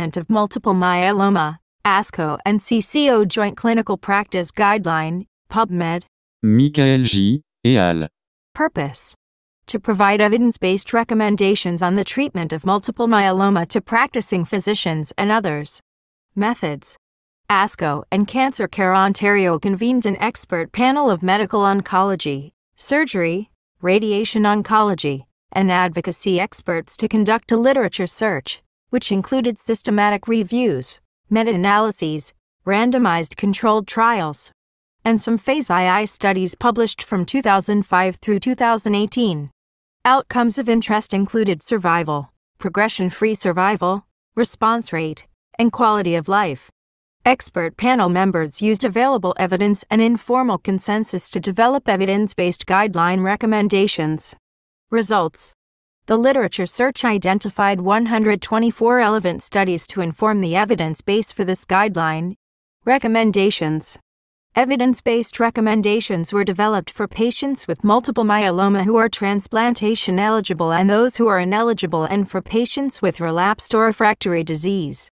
Treatment of Multiple Myeloma, ASCO and CCO Joint Clinical Practice Guideline, PubMed. Michael J. et al. Purpose to provide evidence based recommendations on the treatment of multiple myeloma to practicing physicians and others. Methods ASCO and Cancer Care Ontario convened an expert panel of medical oncology, surgery, radiation oncology, and advocacy experts to conduct a literature search, which included systematic reviews, meta-analyses, randomized controlled trials, and some phase II studies published from 2005 through 2018. Outcomes of interest included survival, progression-free survival, response rate, and quality of life. Expert panel members used available evidence and informal consensus to develop evidence-based guideline recommendations. Results the literature search identified 124 relevant studies to inform the evidence base for this guideline. Recommendations Evidence based recommendations were developed for patients with multiple myeloma who are transplantation eligible and those who are ineligible, and for patients with relapsed or refractory disease.